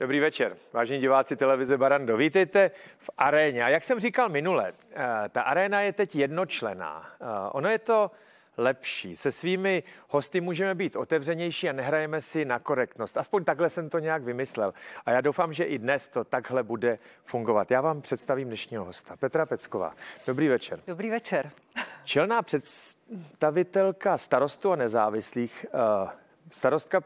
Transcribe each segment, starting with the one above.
Dobrý večer, vážení diváci televize Barando. Vítejte v aréně. A jak jsem říkal minule, eh, ta aréna je teď jednočlená. Eh, ono je to lepší. Se svými hosty můžeme být otevřenější a nehrajeme si na korektnost. Aspoň takhle jsem to nějak vymyslel. A já doufám, že i dnes to takhle bude fungovat. Já vám představím dnešního hosta. Petra Pecková. Dobrý večer. Dobrý večer. Čelná představitelka starostu a nezávislých, eh, starostka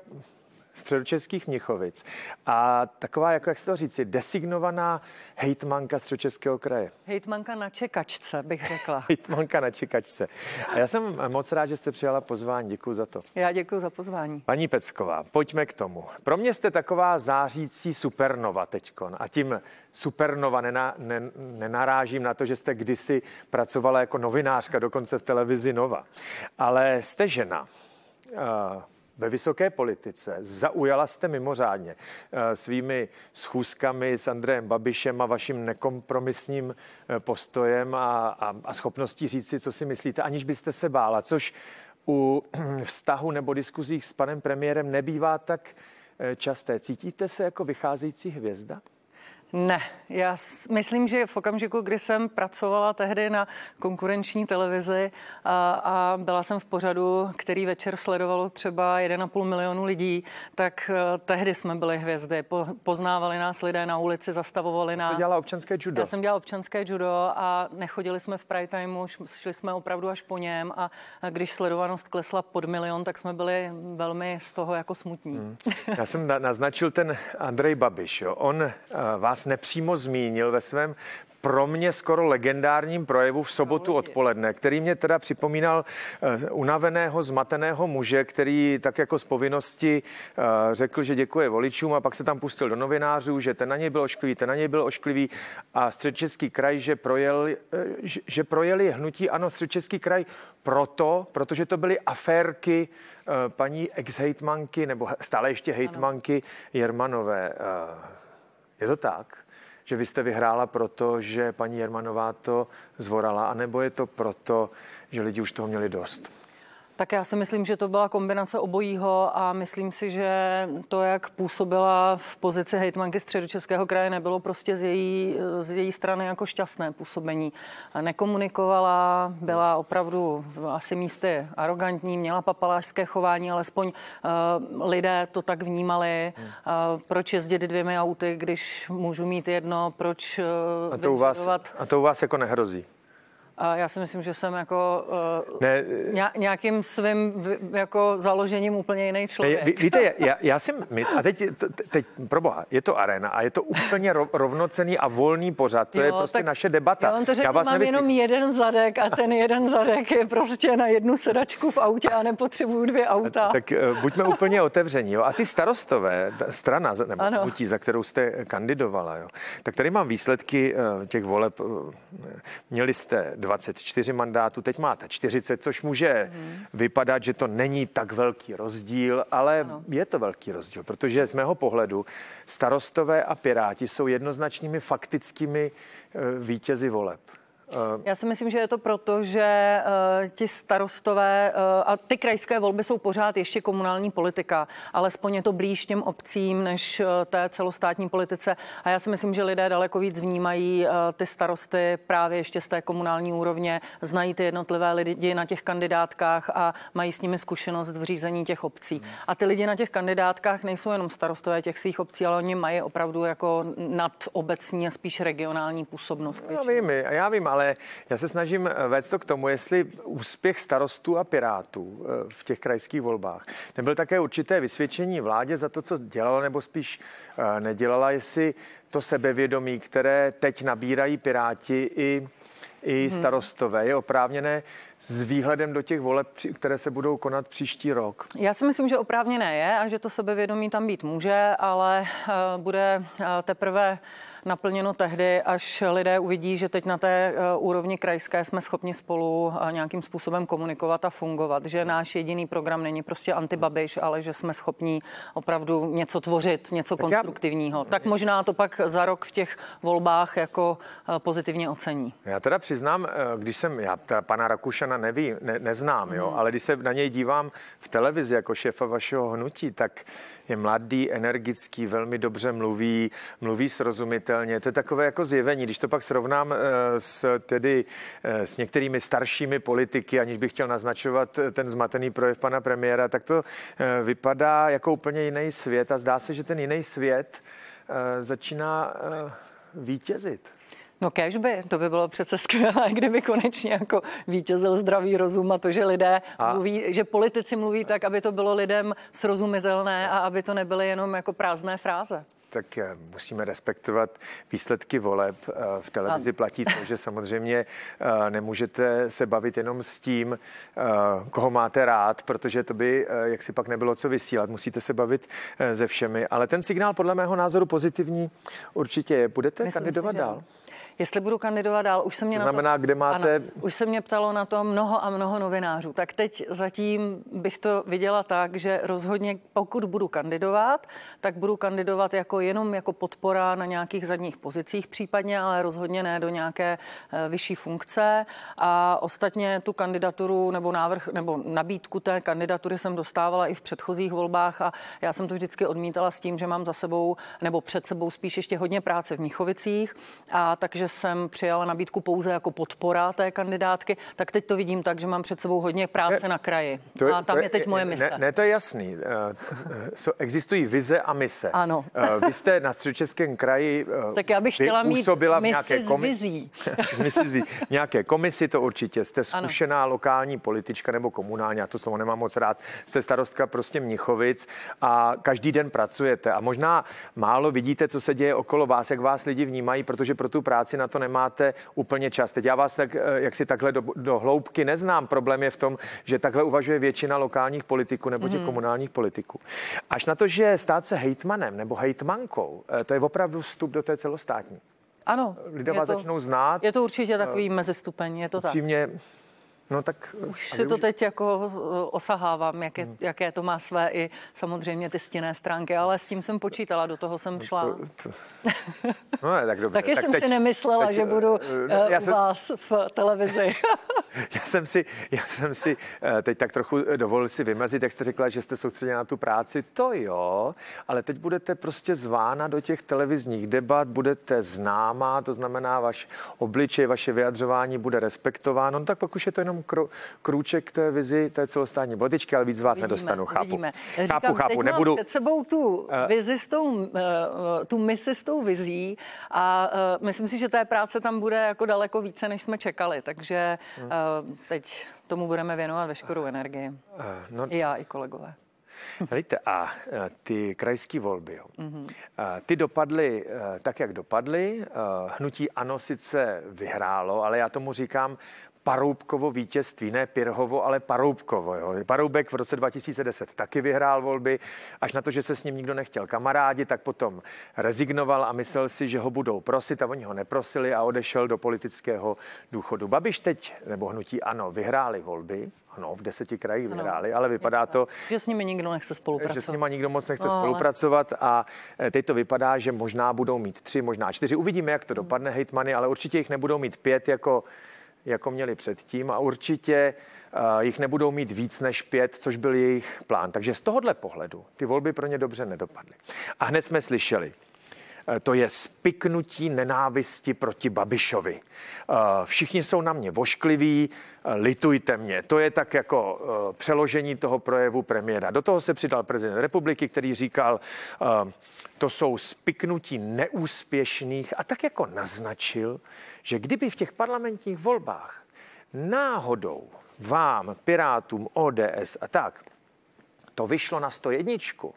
středočeských Měchovic a taková, jako jak se to říci, designovaná hejtmanka středočeského kraje. Hejtmanka na čekačce, bych řekla. hejtmanka na čekačce. A já jsem moc rád, že jste přijala pozvání. Děkuji za to. Já děkuji za pozvání. Paní Pecková, pojďme k tomu. Pro mě jste taková zářící supernova teďkon. A tím supernova nena, ne, nenarážím na to, že jste kdysi pracovala jako novinářka, dokonce v televizi Nova. Ale jste žena. Uh, ve vysoké politice. Zaujala jste mimořádně eh, svými schůzkami s Andrejem Babišem a vaším nekompromisním eh, postojem a, a, a schopností říct si, co si myslíte, aniž byste se bála, což u vztahu nebo diskuzích s panem premiérem nebývá tak eh, časté. Cítíte se jako vycházející hvězda? Ne, já myslím, že v okamžiku, kdy jsem pracovala tehdy na konkurenční televizi a, a byla jsem v pořadu, který večer sledovalo třeba 1,5 milionu lidí, tak eh, tehdy jsme byli hvězdy. Po, poznávali nás lidé na ulici, zastavovali nás. Jsi dělala občanské judo. Já jsem dělala občanské judo a nechodili jsme v prime timeu, šli jsme opravdu až po něm a, a když sledovanost klesla pod milion, tak jsme byli velmi z toho jako smutní. Hmm. Já jsem naznačil ten Andrej Babiš. Jo. On eh, vás Balas nepřímo zmínil ve svém pro mě skoro legendárním projevu v sobotu odpoledne, který mě teda připomínal eh, unaveného, zmateného muže, který tak jako z povinnosti eh, řekl, že děkuje voličům a pak se tam pustil do novinářů, že ten na něj byl ošklivý, ten na něj byl ošklivý a středčeský kraj, že, projel, eh, že projeli hnutí, ano, středčeský kraj proto, protože to byly aférky paní ex-hejtmanky nebo stále ještě hejtmanky Jermanové. Je to tak, že vy jste vyhrála proto, že paní Jermanová to zvorala, anebo je to proto, že lidi už toho měli dost? Tak já si myslím, že to byla kombinace obojího a myslím si, že to, jak působila v pozici hejtmanky českého kraje, nebylo prostě z její, z její strany jako šťastné působení. Nekomunikovala, byla opravdu asi místy arrogantní, měla papalářské chování, alespoň uh, lidé to tak vnímali. Uh, proč jezdit dvěmi auty, když můžu mít jedno, proč uh, a to, u vás, a to u vás jako nehrozí? A já si myslím, že jsem jako eh, ne, nějakým svým jako založením úplně jiný člověk. Ne, víte, já, já jsem mysl, a teď, teď proboha, je to arena a je to úplně rovnocený a volný pořad. To jo, je prostě naše debata. Já vám to řeknu, já vás mám nevyslí... jenom jeden zadek a ten jeden zadek je prostě na jednu sedačku v autě a nepotřebuju dvě auta. A, tak eh, buďme úplně otevření. Jo. A ty starostové, strana, nebo ano. hnutí, za kterou jste kandidovala, jo. tak tady mám výsledky eh, těch voleb. Měli jste dva 24 mandátů, teď máte 40, což může hmm. vypadat, že to není tak velký rozdíl, ale ano. je to velký rozdíl, protože z mého pohledu starostové a piráti jsou jednoznačnými faktickými eh, vítězi voleb. Eh, já si myslím, že je to proto, že uh, ti starostové uh, a ty krajské volby jsou pořád ještě komunální politika, alespoň je to blíž těm obcím než uh, té celostátní politice. A já si myslím, že lidé daleko víc vnímají uh, ty starosty právě ještě z té komunální úrovně, znají ty jednotlivé lidi na těch kandidátkách a mají s nimi zkušenost v řízení těch obcí. A ty lidi na těch kandidátkách nejsou jenom starostové těch svých obcí, ale oni mají opravdu jako nad obecní a spíš regionální působnost. No, já vím, já vím, ale ale já se snažím eh, vést to k tomu, jestli úspěch starostů a pirátů eh, v těch krajských volbách nebyl také určité vysvědčení vládě za to, co dělala nebo spíš eh, nedělala, jestli to sebevědomí, které teď nabírají piráti i i mhm. starostové je oprávněné s výhledem do těch voleb, které se budou konat příští rok? Já si myslím, že oprávněné je a že to sebevědomí tam být může, ale bude teprve naplněno tehdy, až lidé uvidí, že teď na té eh, úrovni krajské jsme schopni spolu eh, nějakým způsobem komunikovat a fungovat, že náš jediný program není prostě antibabiš, ale že jsme schopni opravdu něco tvořit, něco tak konstruktivního. Já... Tak možná to pak za rok v těch volbách jako eh, pozitivně ocení. Já teda přiznám, když jsem, já teda pana Rakušana neví, ne, neznám, jo, mm. ale když se na něj dívám v televizi jako šéfa vašeho hnutí, tak je mladý, energický, velmi dobře mluví, mluví srozumitelně. To je takové jako zjevení. Když to pak srovnám eh, s, tedy, eh, s některými staršími politiky, aniž bych chtěl naznačovat eh, ten zmatený projev pana premiéra, tak to vypadá jako úplně jiný svět a zdá se, že ten jiný svět začíná vítězit. No kež by, to by bylo přece skvělé, kdyby konečně jako vítězil zdravý rozum a to, že lidé a... mluví, že politici mluví tak, aby to bylo lidem srozumitelné a aby to nebyly jenom jako prázdné fráze tak eh, musíme respektovat výsledky voleb. Eh, v televizi platí to, že samozřejmě eh, nemůžete se bavit jenom s tím, koho máte rád, protože to by jak si pak nebylo co vysílat. Musíte se bavit se všemi. Ale ten signál podle mého názoru pozitivní určitě je. Budete Myslím kandidovat si, dál? jestli budu kandidovat dál. Už se mě to znamená, na to, kde máte... Ano, už se mě ptalo na to mnoho a mnoho novinářů. Tak teď zatím bych to viděla tak, že rozhodně pokud budu kandidovat, tak budu kandidovat jako jenom jako podpora na nějakých zadních pozicích případně, ale rozhodně ne do nějaké eh, vyšší funkce. A ostatně tu kandidaturu nebo návrh nebo nabídku té kandidatury jsem dostávala i v předchozích volbách a já jsem to vždycky odmítala s tím, že mám za sebou nebo před sebou spíš ještě hodně práce v Míchovicích a takže jsem přijala nabídku pouze jako podpora té kandidátky, tak teď to vidím tak, že mám před sebou hodně práce ne, na kraji. To je, a tam to je, je teď moje mise. Ne, ne to je jasný. Eh, eh, existují vize a mise. Ano. Eh, vy jste na středočeském kraji tak já bych chtěla mít v nějaké komisi. v nějaké komisi to určitě. Jste zkušená ano. lokální politička nebo komunální, já to slovo nemám moc rád. Jste starostka prostě Mnichovic a každý den pracujete a možná málo vidíte, co se děje okolo vás, jak vás lidi vnímají, protože pro tu práci práci na to nemáte úplně čas. Teď já vás tak, eh, jak si takhle do, do hloubky neznám. Problém je v tom, že takhle uvažuje většina lokálních politiků nebo těch mm. komunálních politiků. Až na to, že stát se hejtmanem nebo hejtmankou, eh, to je opravdu vstup do té celostátní. Ano. Lidé vás to, začnou znát. Je to určitě takový eh, mezistupeň, je to Upřímně, tak. No tak... Už si to už... teď jako uh, osahávám, jak je, hmm. jaké to má své i samozřejmě ty stěné stránky, ale s tím jsem počítala, do toho jsem no šla. No, to, to... no tak dobře. Taky tak jsem teď, si nemyslela, teď, že eh, budu no, já u jsem... vás v televizi. já jsem si, já jsem si teď tak trochu dovolil si vymezit, jak jste řekla, že jste soustředěna na tu práci, to jo, ale teď budete prostě zvána do těch televizních debat, budete známá, to znamená, vaš obličej, vaše vyjadřování bude respektováno, no tak pak už je to jenom kru, krůček k té vizi té celostátní političky, ale víc z vás vidíme, nedostanu, chápu. Vidíme. Chápu, Říkám, chápu, chápu. nebudu. Před sebou tu eh. vizi s tou, eh, tu misi s tou vizí a eh, myslím si, že té práce tam bude jako daleko více, než jsme čekali, takže hmm. teď tomu budeme věnovat veškerou energii. No, I já, i kolegové. Hlejte, a ty krajské volby, jo. Mm-hmm. ty dopadly tak, jak dopadly. Hnutí ANO sice vyhrálo, ale já tomu říkám Paroubkovo vítězství, ne Pirhovo, ale Paroubkovo. Jo. Paroubek v roce 2010 taky vyhrál volby, až na to, že se s ním nikdo nechtěl kamarádi, tak potom rezignoval a myslel si, že ho budou prosit a oni ho neprosili a odešel do politického důchodu. Babiš teď, nebo hnutí ano, vyhráli volby, ano, v deseti krajích vyhráli, ale vypadá to, že s nimi nikdo nechce spolupracovat. Že s nimi nikdo moc nechce no, spolupracovat a e, teď to vypadá, že možná budou mít tři, možná čtyři. Uvidíme, jak to dopadne, hejtmany, ale určitě jich nebudou mít pět jako jako měli předtím a určitě eh, jich nebudou mít víc než pět, což byl jejich plán. Takže z tohohle pohledu ty volby pro ně dobře nedopadly. A hned jsme slyšeli, Eh, to je spiknutí nenávisti proti Babišovi. Eh, všichni jsou na mě voškliví, eh, litujte mě. To je tak jako přeložení toho projevu premiéra. Do toho se přidal prezident republiky, který říkal, to jsou spiknutí neúspěšných a tak jako naznačil, že kdyby v těch parlamentních volbách náhodou vám, Pirátům, ODS a tak, to vyšlo na 101,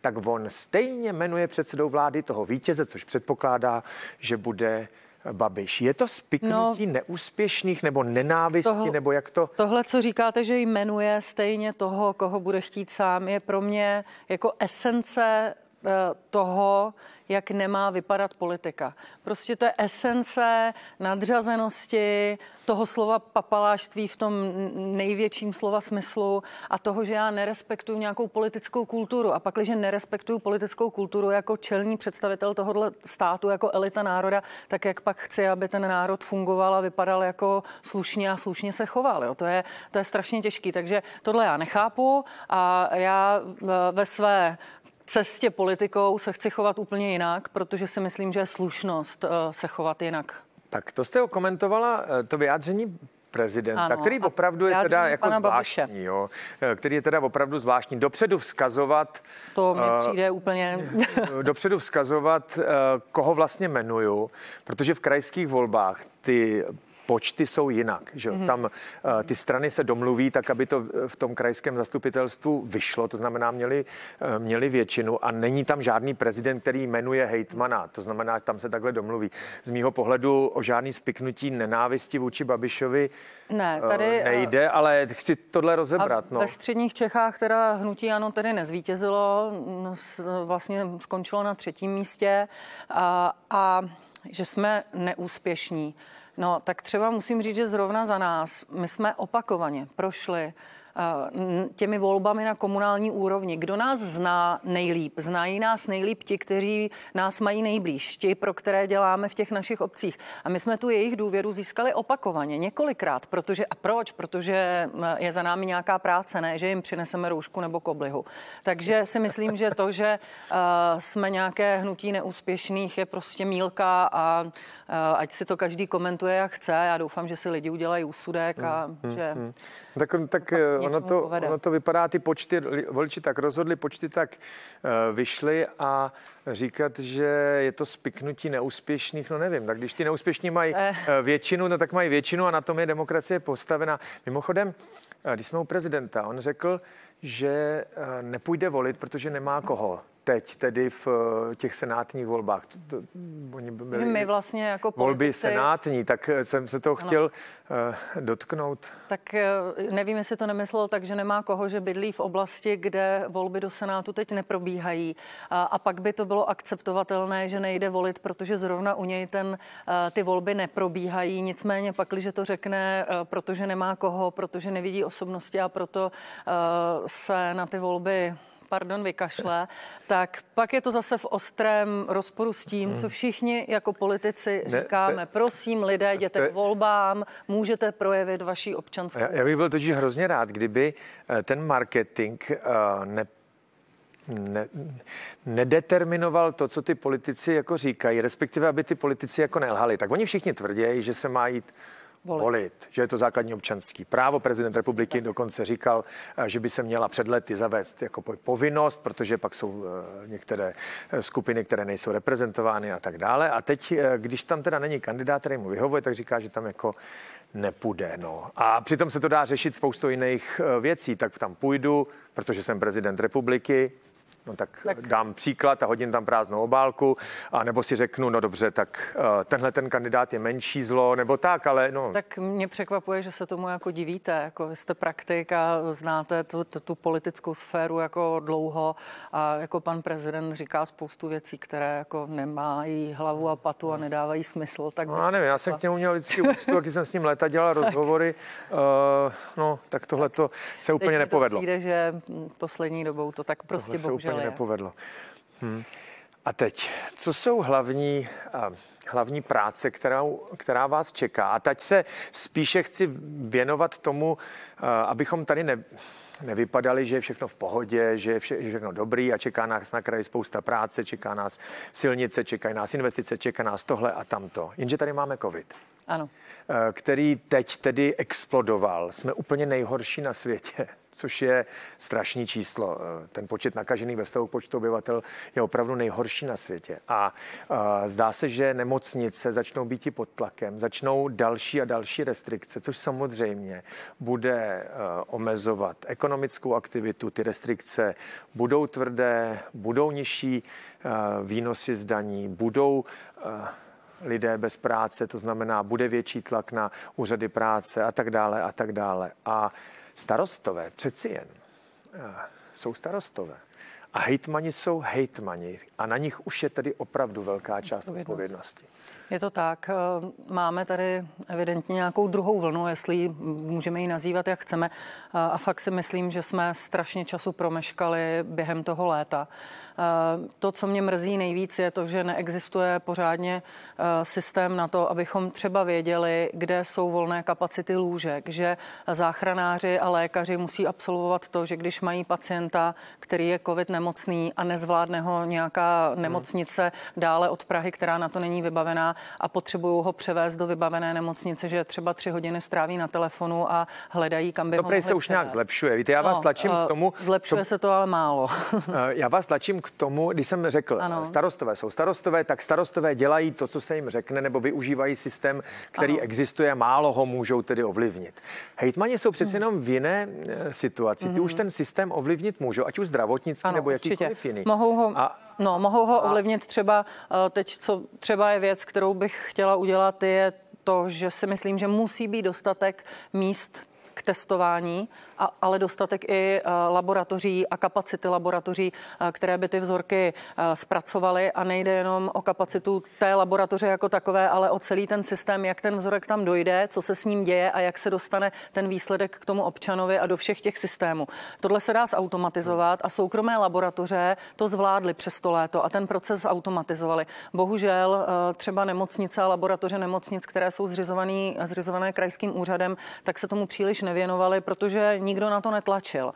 tak on stejně jmenuje předsedou vlády toho vítěze, což předpokládá, že bude Babiš. Je to spiknutí no, neúspěšných nebo nenávistí, toho, nebo jak to? Tohle, co říkáte, že jmenuje stejně toho, koho bude chtít sám, je pro mě jako esence Eh, toho, jak nemá vypadat politika. Prostě to je esence nadřazenosti toho slova papalášství v tom největším slova smyslu a toho, že já nerespektuju nějakou politickou kulturu. A pak, když nerespektuju politickou kulturu jako čelní představitel tohohle státu, jako elita národa, tak jak pak chci, aby ten národ fungoval a vypadal jako slušně a slušně se choval. Jo? To, je, to je strašně těžký. Takže tohle já nechápu a já eh, ve své cestě politikou se chci chovat úplně jinak, protože si myslím, že je slušnost eh, se chovat jinak. Tak to jste komentovala, eh, to vyjádření prezidenta, ano, který opravdu je teda jako zvláštní, jo, eh, který je teda opravdu zvláštní. Dopředu vzkazovat... To mi přijde uh, úplně... dopředu vzkazovat, uh, koho vlastně jmenuju, protože v krajských volbách ty počty jsou jinak. Že? Mm-hmm. Tam uh, ty strany se domluví tak, aby to v tom krajském zastupitelstvu vyšlo, to znamená, měli, uh, měli většinu a není tam žádný prezident, který jmenuje hejtmana, to znamená, tam se takhle domluví. Z mýho pohledu o žádný spiknutí nenávisti vůči Babišovi ne, eh, tady, uh, nejde, ale chci tohle rozebrat. A no. Ve středních Čechách teda hnutí ano tedy nezvítězilo, mm, vlastně skončilo na třetím místě a, a že jsme neúspěšní. No, tak třeba musím říct, že zrovna za nás, my jsme opakovaně prošli Eh, těmi volbami na komunální úrovni. Kdo nás zná nejlíp? Znají nás nejlíp ti, kteří nás mají nejblíž, ti, pro které děláme v těch našich obcích. A my jsme tu jejich důvěru získali opakovaně, několikrát. Protože, a proč? Protože eh, je za námi nějaká práce, ne, že jim přineseme růžku nebo koblihu. Takže si myslím, že to, že eh, jsme nějaké hnutí neúspěšných, je prostě mílka a ať si to každý komentuje, jak chce. Já doufám, že si lidi udělají úsudek a hmm, hmm že... Hmm. Tak, tak ono to, povede. ono to vypadá, ty počty, voliči tak rozhodli, počty tak eh, vyšly a říkat, že je to spiknutí neúspěšných, no nevím, tak když ty neúspěšní mají eh. Eh, většinu, no tak mají většinu a na tom je demokracie postavena. Mimochodem, když jsme u prezidenta, on řekl, že nepůjde volit, protože nemá koho teď tedy v eh, těch senátních volbách. To, to, oni byli My vlastně jako volby politici... senátní, tak eh, jsem se toho ano. chtěl uh, dotknout. Tak nevím, jestli to nemyslel tak, že nemá koho, že bydlí v oblasti, kde volby do senátu teď neprobíhají. A, a pak by to bylo akceptovatelné, že nejde volit, protože zrovna u něj ten, uh, ty volby neprobíhají. Nicméně pak, když to řekne, uh, protože nemá koho, protože nevidí osobnosti a proto uh, se na ty volby pardon, vykašle, tak pak je to zase v ostrém rozporu s tím, co všichni jako politici ne, říkáme. Te, Prosím, lidé, jděte te, k volbám, můžete projevit vaší občanskou. Já, já bych byl totiž hrozně rád, kdyby eh, ten marketing uh, ne ne, nedeterminoval to, co ty politici jako říkají, respektive aby ty politici jako nelhali. Tak oni všichni tvrdí, že se má jít volit. volit, že je to základní občanský právo. Prezident republiky dokonce říkal, eh, že by se měla před lety zavést jako povinnost, protože pak jsou eh, některé eh, skupiny, které nejsou reprezentovány a tak dále. A teď, když tam teda není kandidát, který mu vyhovuje, tak říká, že tam jako nepůjde. No. A přitom se to dá řešit spoustou jiných věcí. Tak tam půjdu, protože jsem prezident republiky, No tak, tak dám příklad a hodím tam prázdnou obálku, a nebo si řeknu, no dobře, tak eh, tenhle ten kandidát je menší zlo, nebo tak, ale no. Tak mě překvapuje, že se tomu jako divíte, jako vy jste praktik a znáte tu, tu, tu politickou sféru jako dlouho a jako pan prezident říká spoustu věcí, které jako nemají hlavu a patu a nedávají smysl. Tak no já nevím, já jsem k němu měl vždycky úctu, jak jsem s ním leta dělal rozhovory, uh, no tak tohle to se úplně Teď nepovedlo. Přijde, že poslední dobou to tak prostě bohužel úplně nepovedlo. Hmm. A teď, co jsou hlavní, hlavní práce, která která vás čeká? A teď se spíše chci věnovat tomu, abychom tady ne, nevypadali, že je všechno v pohodě, že je vše, všechno dobrý a čeká nás na kraji spousta práce, čeká nás silnice, čekají nás investice, čeká nás tohle a tamto. Jenže tady máme covid. Ano. Který teď tedy explodoval. Jsme úplně nejhorší na světě což je strašný číslo. Eh, ten počet nakažených ve vztahu k počtu obyvatel je opravdu nejhorší na světě. A, a eh, zdá se, že nemocnice začnou být i pod tlakem, začnou další a další restrikce, což samozřejmě bude eh, omezovat ekonomickou aktivitu. Ty restrikce budou tvrdé, budou nižší výnosy z daní, budou lidé bez práce, to znamená, bude větší tlak na úřady práce a tak dále a tak dále. A Starostové přeci jen jsou starostové. A hejtmani jsou hejtmani. A na nich už je tedy opravdu velká část odpovědnosti. odpovědnosti. Je to tak. Eh, máme tady evidentně nějakou druhou vlnu, jestli můžeme ji nazývat, jak chceme. Eh, a fakt si myslím, že jsme strašně času promeškali během toho léta. Eh, to, co mě mrzí nejvíc, je to, že neexistuje pořádně systém na to, abychom třeba věděli, kde jsou volné kapacity lůžek, že záchranáři a lékaři musí absolvovat to, že když mají pacienta, který je covid nemocný a nezvládne ho nějaká nemocnice hmm. dále od Prahy, která na to není vybavená, a, potřebují ho převést do vybavené nemocnice, že třeba tři hodiny stráví na telefonu a hledají, kam by to ho mohli se už převést. nějak zlepšuje. Víte, já vás no, tlačím k eh, tomu. Zlepšuje co... se to ale málo. Eh, já vás tlačím k tomu, když jsem řekl, ano. Eh, starostové jsou starostové, tak starostové dělají to, co se jim řekne, nebo využívají systém, který ano. existuje, málo ho můžou tedy ovlivnit. Hejtmani jsou přece hmm. jenom v jiné situaci. Ty mm. už hmm. ten systém ovlivnit můžou, ať už zdravotnický ano, nebo určitě. jakýkoliv jiný. Mohou ho... A, No, mohou ho ovlivnit třeba eh, teď, co třeba je věc, kterou bych chtěla udělat, je to, že si myslím, že musí být dostatek míst k testování, a, ale dostatek i e, laboratoří a kapacity laboratoří, e, které by ty vzorky e, zpracovaly a nejde jenom o kapacitu té laboratoře jako takové, ale o celý ten systém, jak ten vzorek tam dojde, co se s ním děje a jak se dostane ten výsledek k tomu občanovi a do všech těch systémů. Tohle se dá zautomatizovat a soukromé laboratoře to zvládly přes to léto a ten proces automatizovali. Bohužel třeba nemocnice a laboratoře nemocnic, které jsou zřizované krajským úřadem, tak se tomu příliš nevěnovali, protože nikdo na to netlačil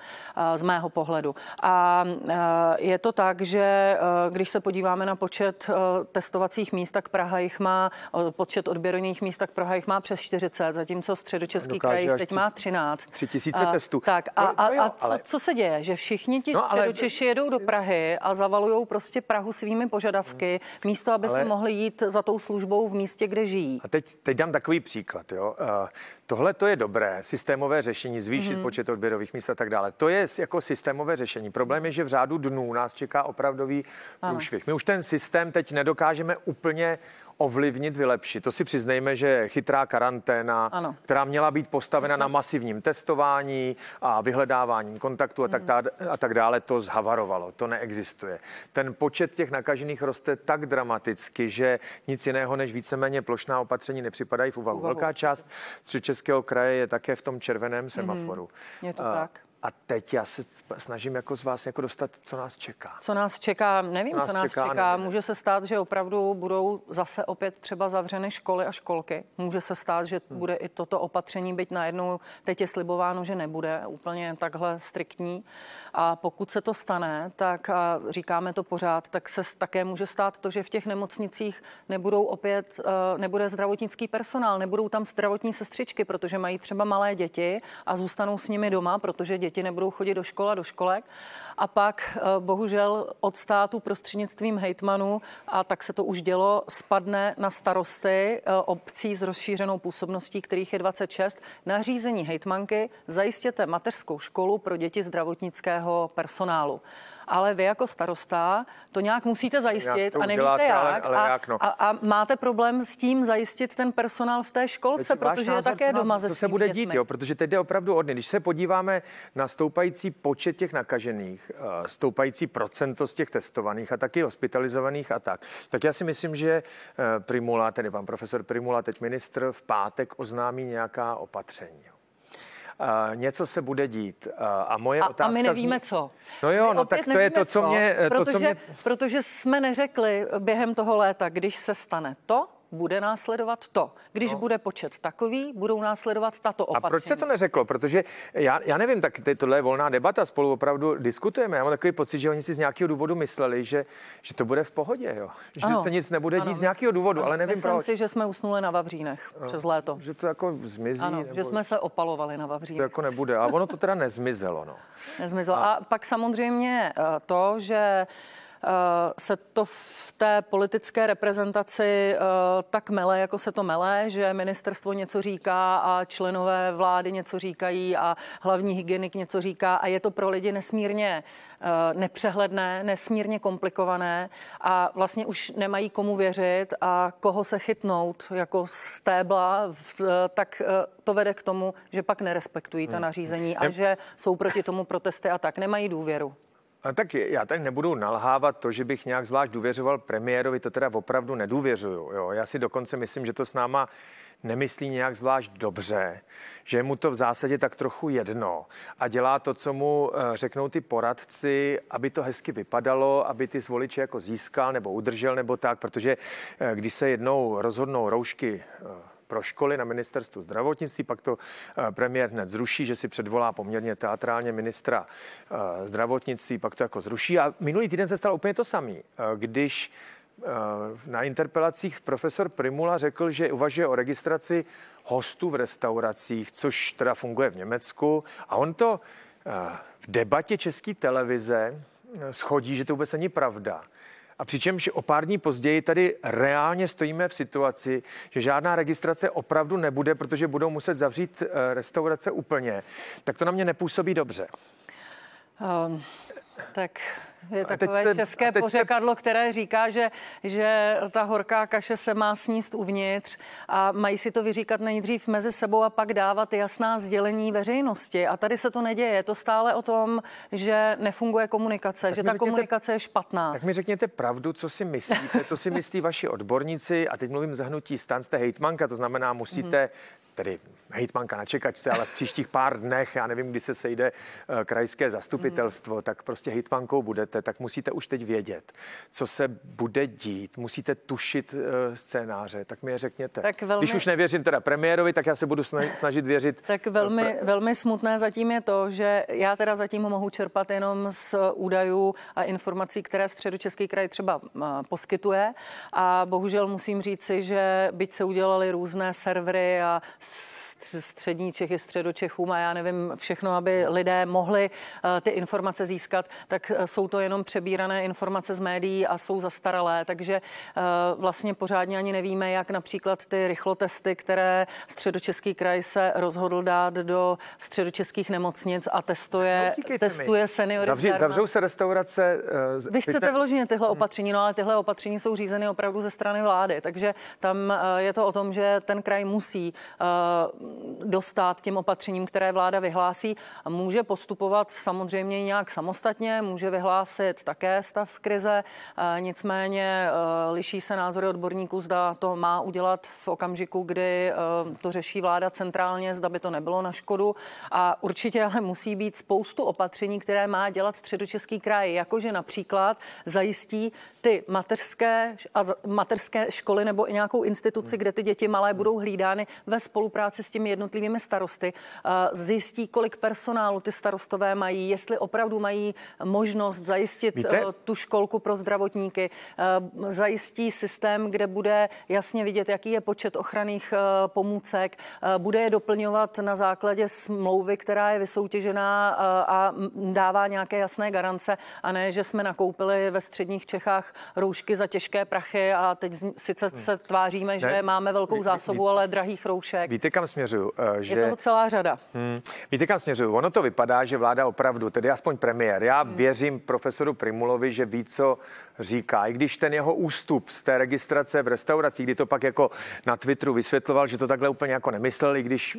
eh, z mého pohledu. A eh, je to tak, že eh, když se podíváme na počet testovacích míst, tak Praha jich má, počet odběrných míst, tak Praha jich má přes 40, zatímco středočeský kraj teď má 13. 3000 testů. Tak a, no a, a co, co se děje? Že všichni ti no, středočeši jedou do Prahy a zavalují prostě Prahu svými požadavky, místo aby ale... mohli jít za tou službou v místě, kde žijí. A teď, teď dám takový příklad. Jo. Tohle to je dobré, systémové řešení, zvýšit mm-hmm. počet odběrových míst a tak dále. To je jako systémové řešení. Problém je, že v řádu dnů nás čeká opravdový průšvih. My už ten systém teď nedokážeme úplně ovlivnit, vylepšit. To si přiznejme, že chytrá karanténa, ano. která měla být postavena Myslím. na masivním testování a vyhledávání kontaktu a tak, dále, mhm. a tak dále, to zhavarovalo. To neexistuje. Ten počet těch nakažených roste tak dramaticky, že nic jiného než víceméně plošná opatření nepřipadají v úvahu. Velká část Středočeského kraje je také v tom červeném mhm. semaforu. Mm, je to tak. A teď já se snažím jako z vás jako dostat, co nás čeká. Co nás čeká, nevím, co nás, co nás čeká. čeká. Nevím. Může se stát, že opravdu budou zase opět třeba zavřeny školy a školky. Může se stát, že hmm. bude i toto opatření, byť najednou teď je slibováno, že nebude úplně takhle striktní. A pokud se to stane, tak a říkáme to pořád, tak se také může stát to, že v těch nemocnicích nebudou opět, e, nebude zdravotnický personál, nebudou tam zdravotní sestřičky, protože mají třeba malé děti a zůstanou s nimi doma, protože děti děti nebudou chodit do škola, do školek. A pak eh, bohužel od státu prostřednictvím hejtmanů, a tak se to už dělo, spadne na starosty eh, obcí s rozšířenou působností, kterých je 26, nařízení hejtmanky zajistěte mateřskou školu pro děti zdravotnického personálu ale vy jako starosta to nějak musíte zajistit a nevíte uděláte, jak. Ale, ale jak no. a, a máte problém s tím zajistit ten personál v té školce, teď protože je také doma ze se bude dít, jo, protože teď jde opravdu hodně. Když se podíváme na stoupající počet těch nakažených, eh, stoupající procento z těch testovaných a taky hospitalizovaných a tak, tak já si myslím, že eh, Primula, tedy pan profesor Primula, teď ministr, v pátek oznámí nějaká opatření něco se bude dít. A moje a, otázka... A my nevíme zní... co. No jo, my no tak to je to, co, co mě... Protože, eh, to, co mě... protože jsme neřekli během toho léta, když se stane to, bude následovat to. Když no. bude počet takový, budou následovat tato opatření. A proč se to neřeklo? Protože já, já nevím, tak tohle je volná debata, spolu opravdu diskutujeme. Já mám takový pocit, že oni si z nějakého důvodu mysleli, že, že to bude v pohodě, jo? že ano. se nic nebude dít ano, z nějakého důvodu, ano, ale nevím myslím proč. si, že jsme usnuli na Vavřínech no, přes léto. Že to jako zmizí. Ano, nebo... že jsme se opalovali na Vavřínech. To jako nebude, a ono to teda nezmizelo. No. Nezmizelo. A... a pak samozřejmě eh, to, že Eh, se to v té politické reprezentaci eh, tak mele, jako se to mele, že ministerstvo něco říká a členové vlády něco říkají a hlavní hygienik něco říká a je to pro lidi nesmírně eh, nepřehledné, nesmírně komplikované a vlastně už nemají komu věřit a koho se chytnout jako stébla, tak to vede k tomu, že pak nerespektují ta hmm. nařízení a že jsou proti tomu protesty a tak nemají důvěru. A tak já tady nebudu nalhávat to, že bych nějak zvlášť důvěřoval premiérovi, to teda opravdu nedůvěřuju. Jo. Já si dokonce myslím, že to s náma nemyslí nějak zvlášť dobře, že mu to v zásadě tak trochu jedno a dělá to, co mu eh, řeknou ty poradci, aby to hezky vypadalo, aby ty zvoliče jako získal nebo udržel nebo tak, protože eh, když se jednou rozhodnou roušky eh, pro školy na ministerstvu zdravotnictví. Pak to eh, premiér hned zruší, že si předvolá poměrně teatrálně ministra eh, zdravotnictví, pak to jako zruší. A minulý týden se stalo úplně to samý, eh, když na interpelacích profesor Primula řekl, že uvažuje o registraci hostů v restauracích, což teda funguje v Německu. A on to v debatě České televize schodí, že to vůbec není pravda a přičemž o pár dní později tady reálně stojíme v situaci, že žádná registrace opravdu nebude, protože budou muset zavřít eh, restaurace úplně. Tak to na mě nepůsobí dobře. Um, tak je takové jste, české teď pořekadlo, jste... které říká, že, že ta horká kaše se má sníst uvnitř a mají si to vyříkat nejdřív mezi sebou a pak dávat jasná sdělení veřejnosti. A tady se to neděje. Je to stále o tom, že nefunguje komunikace, tak že ta řekněte, komunikace je špatná. Tak mi řekněte pravdu, co si myslíte, co si myslí vaši odborníci, a teď mluvím zahnutí stan, jste hejtmanka, to znamená, musíte hmm tedy hejtmanka na čekačce, ale v příštích pár dnech, já nevím, kdy se sejde eh, krajské zastupitelstvo, hmm. tak prostě hejtmankou budete, tak musíte už teď vědět, co se bude dít, musíte tušit eh, scénáře, tak mi je řekněte. Tak velmi... Když už nevěřím teda premiérovi, tak já se budu snažit věřit. Tak eh, velmi, pre... velmi smutné zatím je to, že já teda zatím mohu čerpat jenom z údajů a informací, které středočeský kraj třeba poskytuje a bohužel musím říci, že byť se udělali různé servery a střední Čechy, středočechům a já nevím všechno, aby lidé mohli eh, ty informace získat, tak eh, jsou to jenom přebírané informace z médií a jsou zastaralé, takže eh, vlastně pořádně ani nevíme, jak například ty rychlotesty, které středočeský kraj se rozhodl dát do středočeských nemocnic a testuje, no, testuje seniory. Zavři, zavřou se restaurace. Uh, Vy chcete vyložit tyhle mhm. opatření, no ale tyhle opatření jsou řízeny opravdu ze strany vlády, takže tam je to o tom, že ten kraj musí uh, dostat těm opatřením, které vláda vyhlásí. Může postupovat samozřejmě nějak samostatně, může vyhlásit také stav krize, eh, nicméně eh, liší se názory odborníků, zda to má udělat v okamžiku, kdy eh, to řeší vláda centrálně, zda by to nebylo na škodu. A určitě ale musí být spoustu opatření, které má dělat středočeský kraj, jakože například zajistí ty mateřské, a mateřské školy nebo i nějakou instituci, hmm. kde ty děti malé budou hlídány ve spolupráci s těmi jednotlivými starosty, zjistí, kolik personálu ty starostové mají, jestli opravdu mají možnost zajistit Víte? Eh, tu školku pro zdravotníky, eh, zajistí systém, kde bude jasně vidět, jaký je počet ochranných eh, pomůcek, bude je doplňovat na základě smlouvy, která je vysoutěžená a dává nějaké jasné garance a ne, že jsme nakoupili ve středních Čechách roušky za těžké prachy a teď sice hmm. se tváříme, ne, že ne, máme velkou ví, zásobu, ví, ale drahých roušek. Víte, kam směřuju? Eh, že... Je toho celá řada. Hmm, víte, kam směřuju? Ono to vypadá, že vláda opravdu, tedy aspoň premiér. Já hmm. věřím profesoru Primulovi, že ví, co říká, i když ten jeho ústup z té registrace v restauraci, kdy to pak jako na Twitteru vysvětloval, že to takhle úplně jako nemyslel, i když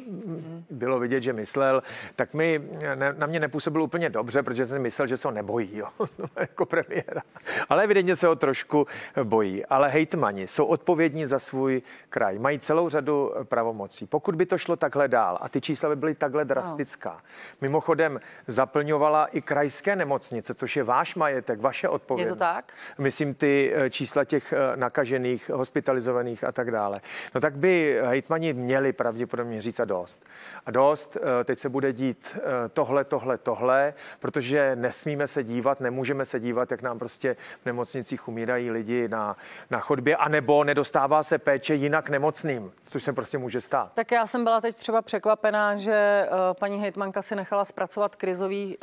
bylo vidět, že myslel, tak mi ne, na mě nepůsobil úplně dobře, protože jsem myslel, že se ho nebojí, jo, no, jako premiéra. Ale evidentně se ho trošku bojí. Ale hejtmani jsou odpovědní za svůj kraj, mají celou řadu pravomocí. Pokud by to šlo takhle dál a ty čísla by byly takhle no. drastická, no. mimochodem zaplňovala i krajské nemocnice, což je váš majetek, vaše odpovědnost. Je to tak? myslím ty eh, čísla těch eh, nakažených, hospitalizovaných a tak dále. No tak by hejtmani měli pravděpodobně říct a dost. A dost, eh, teď se bude dít tohle, tohle, tohle, protože nesmíme se dívat, nemůžeme se dívat, jak nám prostě v nemocnicích umírají lidi na, na chodbě, anebo nedostává se péče jinak nemocným, což se prostě může stát. Tak já jsem byla teď třeba překvapená, že paní hejtmanka si nechala zpracovat krizový,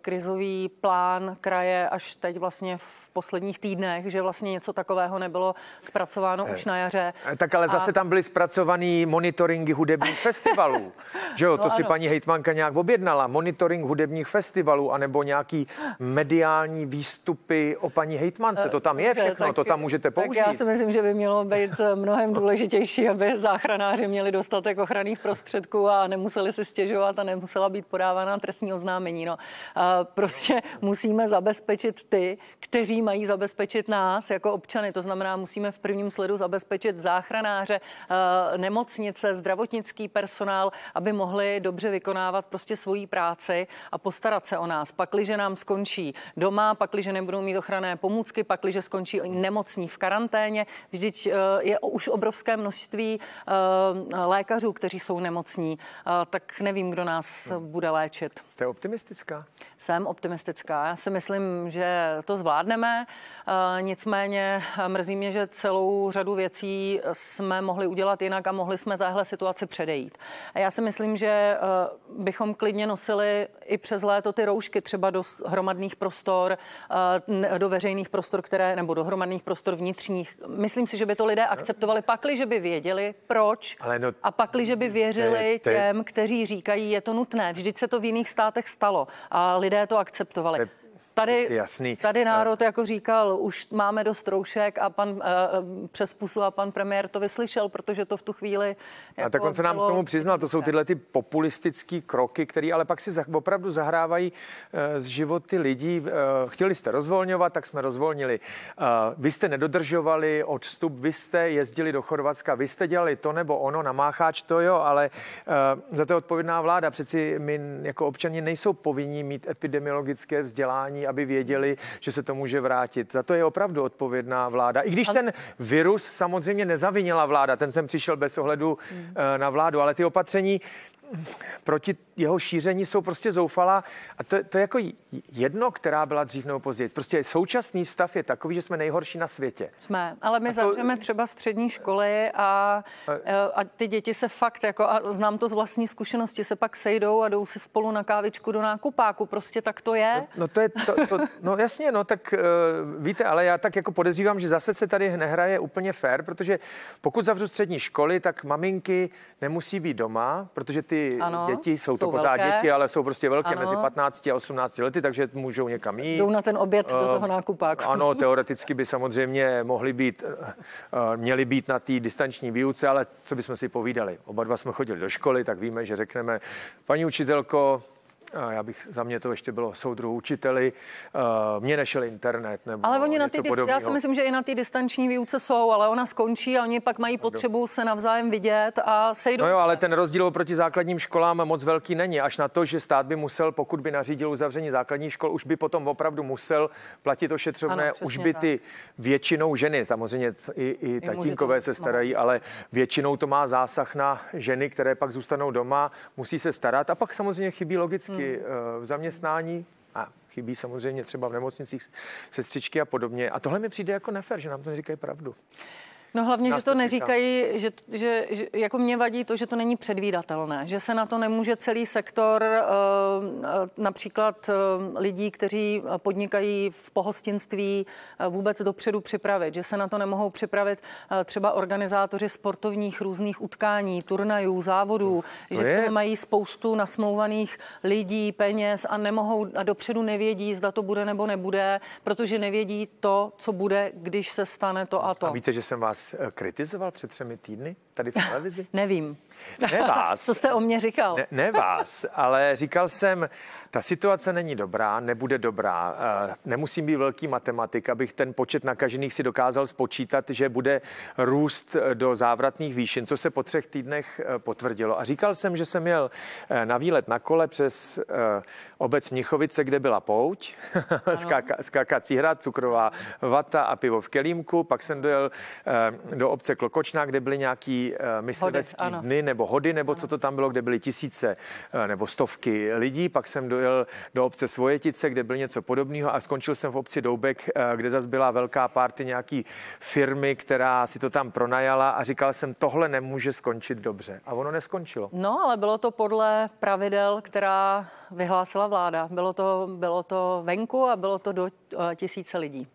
krizový plán kraje až teď vlastně v poslední posledních týdnech, že vlastně něco takového nebylo zpracováno už eh, na jaře. Eh, tak ale zase a... tam byly zpracovaný monitoringy hudebních festivalů. že jo, to no, si ano. paní hejtmanka nějak objednala. Monitoring hudebních festivalů anebo nějaký mediální výstupy o paní hejtmance. To tam je eh, všechno, tak, to tam můžete použít. Tak já si myslím, že by mělo být mnohem důležitější, aby záchranáři měli dostatek ochranných prostředků a nemuseli si stěžovat a nemusela být podávána trestní oznámení. No, prostě musíme zabezpečit ty, kteří mají zabezpečit nás jako občany. To znamená, musíme v prvním sledu zabezpečit záchranáře, eh, nemocnice, zdravotnický personál, aby mohli dobře vykonávat prostě svoji práci a postarat se o nás. Pakliže nám skončí doma, pakliže nebudou mít ochranné pomůcky, pakliže skončí nemocní v karanténě, vždyť eh, je už obrovské množství eh, lékařů, kteří jsou nemocní, tak nevím, kdo nás bude léčit. Jste optimistická? Jsem optimistická. Já si myslím, že to zvládneme. Eh, nicméně eh, mrzí mě, že celou řadu věcí eh, jsme mohli udělat jinak a mohli jsme téhle situaci předejít. A já si myslím, že bychom klidně nosili i přes léto ty roušky třeba do hromadných prostor, do veřejných prostor, které, nebo do hromadných prostor vnitřních. Myslím si, že by to lidé akceptovali pakli, že by věděli, proč Ale no, a pakli, že by věřili te, te, těm, kteří říkají, je to nutné. Vždyť se to v jiných státech stalo a lidé to akceptovali. Te, tady, jasný. tady eh. národ jako říkal, už máme dost roušek a pan uh, přes pusu a pan premiér to vyslyšel, protože to v tu chvíli... Jako a tak on se nám bylo... k tomu přiznal, to jsou tyhle ty populistické kroky, které ale pak si za, opravdu zahrávají eh, z životy lidí. chtěli jste rozvolňovat, tak jsme rozvolnili. vy jste nedodržovali odstup, vy jste jezdili do Chorvatska, vy jste dělali to nebo ono, namácháč to jo, ale za to je odpovědná vláda. Přeci my jako občani nejsou povinní mít epidemiologické vzdělání aby věděli, že se to může vrátit. Za to je opravdu odpovědná vláda. I když ale... ten virus samozřejmě nezavinila vláda, ten sem přišel bez ohledu hmm. Eh, na vládu, ale ty opatření proti jeho šíření jsou prostě zoufalá. A to, to je jako jedno, která byla dřív nebo později. Prostě současný stav je takový, že jsme nejhorší na světě. Jsme, ale my a to... zavřeme třeba střední školy a, a e, ty děti se fakt, jako, a znám to z vlastní zkušenosti, se pak sejdou a jdou si spolu na kávičku do nákupáku. Prostě tak to je. No, no to je, to, to, no jasně, no tak e, víte, ale já tak jako podezřívám, že zase se tady nehraje úplně fair, protože pokud zavřu střední školy, tak maminky nemusí být doma, protože ty ano, děti, jsou, jsou to pořád velké. děti, ale jsou prostě velké ano. mezi 15 a 18 lety, takže můžou někam jít. Jdou na ten oběd uh, do toho eh, nákupáku. Ano, teoreticky by samozřejmě mohli být, uh, měli být na té distanční výuce, ale co bychom si povídali. Oba dva jsme chodili do školy, tak víme, že řekneme, paní učitelko, já bych, za mě to ještě bylo soudru učiteli. Eh, mě nešel internet nebo Ale oni na ty, já si myslím, že i na ty distanční výuce jsou, ale ona skončí a oni pak mají potřebu se navzájem vidět a sejdou. No jo, ale ten rozdíl oproti základním školám moc velký není. Až na to, že stát by musel, pokud by nařídil uzavření základních škol, už by potom opravdu musel platit ošetřovné, ano, už by tak. ty většinou ženy, samozřejmě i, i tatínkové se no. starají, ale většinou to má zásah na ženy, které pak zůstanou doma, musí se starat a pak samozřejmě chybí logicky lidi e, v zaměstnání a chybí samozřejmě třeba v nemocnicích sestřičky a podobně. A tohle mi přijde jako nefér, že nám to neříkají pravdu. No hlavně, že to neříkají, že, že, že jako mě vadí to, že to není předvídatelné, že se na to nemůže celý sektor eh, eh, například eh, lidí, kteří podnikají v pohostinství vůbec dopředu připravit, že se na to nemohou připravit třeba organizátoři sportovních různých utkání, turnajů, závodů, to, to že je... v tom mají spoustu nasmlouvaných lidí, peněz a nemohou a dopředu nevědí, zda to bude nebo nebude, protože nevědí to, co bude, když se stane to a to. A víte, že jsem vás Eh, kritizoval před třemi týdny? Tady v televizi? Nevím. Ne vás. Co jste o mě říkal? Ne, ne vás, ale říkal jsem, ta situace není dobrá, nebude dobrá. Eh, Nemusím být velký matematik, abych ten počet nakažených si dokázal spočítat, že bude růst eh, do závratných výšin, co se po třech týdnech eh, potvrdilo. A říkal jsem, že jsem jel na výlet na kole přes obec Mnichovice, kde byla pouť, skákací hra, cukrová vata a pivo v kelímku. Pak jsem dojel do obce Klokočná, kde byly nějaký byly eh, myslivecký hody, dny nebo hody, nebo ano. co to tam bylo, kde byly tisíce eh, nebo stovky lidí. Pak jsem dojel do obce Svojetice, kde byl něco podobného a skončil jsem v obci Doubek, eh, kde zase byla velká party nějaký firmy, která si to tam pronajala a říkal jsem, tohle nemůže skončit dobře. A ono neskončilo. No, ale bylo to podle pravidel, která vyhlásila vláda. Bylo to, bylo to venku a bylo to do tisíce lidí.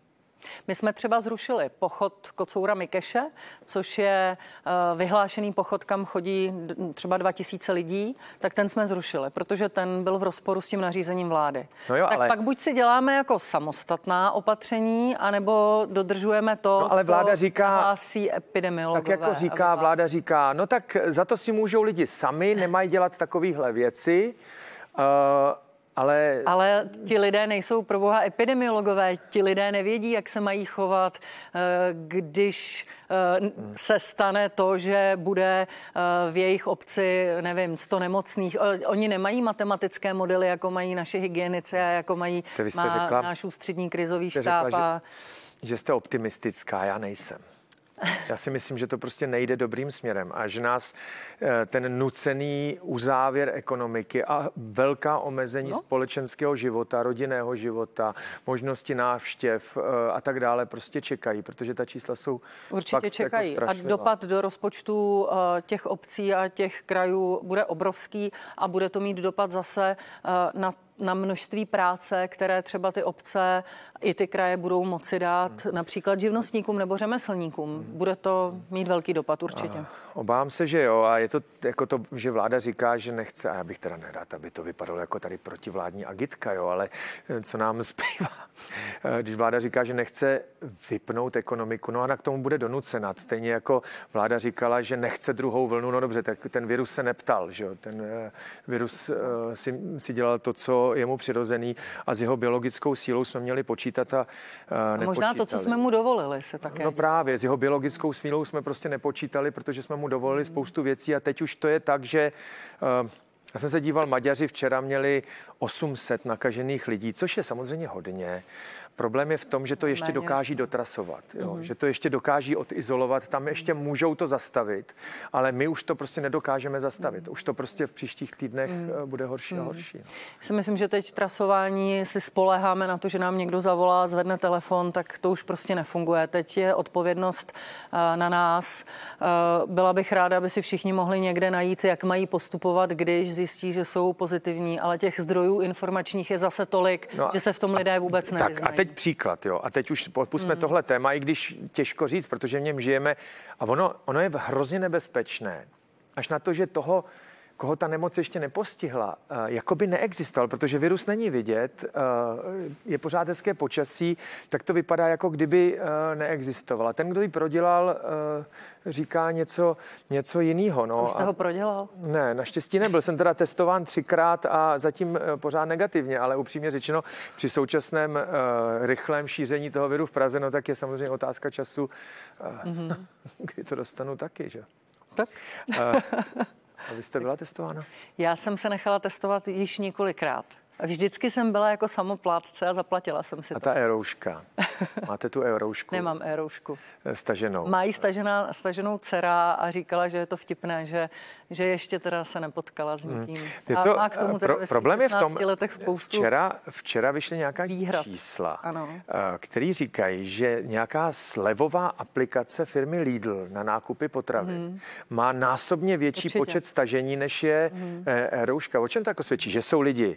My jsme třeba zrušili pochod kocoura Mikeše, což je eh, vyhlášený pochod, kam chodí třeba 2000 lidí, tak ten jsme zrušili, protože ten byl v rozporu s tím nařízením vlády. No jo, tak ale... pak buď si děláme jako samostatná opatření, anebo dodržujeme to, no, ale vláda co říká, hlásí epidemiologové. Tak jako říká, vláda říká, no tak za to si můžou lidi sami, nemají dělat takovéhle věci. Uh, ale... Ale ti lidé nejsou pro boha epidemiologové, ti lidé nevědí, jak se mají chovat, eh, když eh, se stane to, že bude eh, v jejich obci, nevím, 100 nemocných. Oni nemají matematické modely, jako mají naše hygienici jako mají má řekla, náš ústřední krizový štáb. Řekla, a... že, že jste optimistická, já nejsem. Já si myslím, že to prostě nejde dobrým směrem a že nás eh, ten nucený uzávěr ekonomiky a velká omezení no. společenského života, rodinného života, možnosti návštěv eh, a tak dále prostě čekají, protože ta čísla jsou Určitě fakt jako čekají. Jako a dopad do rozpočtu eh, těch obcí a těch krajů bude obrovský a bude to mít dopad zase na na množství práce, které třeba ty obce i ty kraje budou moci dát hmm. například živnostníkům nebo řemeslníkům. Hmm. Bude to mít velký dopad určitě. A, obávám se, že jo. A je to jako to, že vláda říká, že nechce. A já bych teda nerad, aby to vypadalo jako tady protivládní agitka, jo. Ale eh, co nám zpívá, eh, když vláda říká, že nechce vypnout ekonomiku, no a k tomu bude donucena. Stejně jako vláda říkala, že nechce druhou vlnu, no dobře, tak ten virus se neptal, že jo. Ten eh, virus si, si dělal to, co jemu přirozený a s jeho biologickou sílou jsme měli počítat a nepočítali. A možná to, co jsme mu dovolili, se také. No právě, s jeho biologickou sílou jsme prostě nepočítali, protože jsme mu dovolili hmm. spoustu věcí a teď už to je tak, že e, já jsem se díval, Maďaři včera měli 800 nakažených lidí, což je samozřejmě hodně. Problém je v tom, že to ještě dokáží dotrasovat, jo? Mm-hmm. že to ještě dokáží odizolovat, tam ještě můžou to zastavit, ale my už to prostě nedokážeme zastavit. Mhm. Už to prostě v příštích týdnech mm-hmm. bude horší a mhm. horší. No. Já si myslím, že teď trasování si spoleháme na to, že nám někdo zavolá, zvedne telefon, tak to už prostě nefunguje. Teď je odpovědnost eh, na nás. Eh, byla bych ráda, aby si všichni mohli někde najít, jak mají postupovat, když zjistí, že jsou pozitivní, ale těch zdrojů informačních je zase tolik, no a, že se v tom lidé vůbec nevyznají. a teď teď příklad, jo, a teď už odpusme mm. tohle téma, i když těžko říct, protože v něm žijeme. A ono, ono je hrozně nebezpečné, až na to, že toho koho ta nemoc ještě nepostihla, eh, jakoby neexistoval, protože virus není vidět, eh, je pořád hezké počasí, tak to vypadá, jako kdyby eh, neexistovala. Ten, kdo ji prodělal, říká něco, něco jiného. No. Už jste ho prodělal? Ne, naštěstí nebyl. Jsem teda testován třikrát a zatím pořád negativně, ale upřímně řečeno, při současném rychlém šíření toho viru v Praze, no tak je samozřejmě otázka času, mm-hmm. kdy to dostanu taky, že? Tak. A vy jste byla testována? Já jsem se nechala testovat již několikrát. Vždycky jsem byla jako samoplátce a zaplatila jsem si a to. A ta erouška. Máte tu eroušku? Nemám eroušku. Eh, staženou. Má jí stažená, staženou dcera a říkala, že je to vtipné, že, že ještě teda se nepotkala s hmm. nikým. Hmm. Je to, a má k tomu eh, pro, problém je v tom, letech spoustu včera, včera vyšly nějaká výhrad. čísla, ano. Eh, který říkají, že nějaká slevová aplikace firmy Lidl na nákupy potravy hmm. má násobně větší Určitě. počet stažení, než je hmm. erouška. O čem to jako svědčí? Že jsou lidi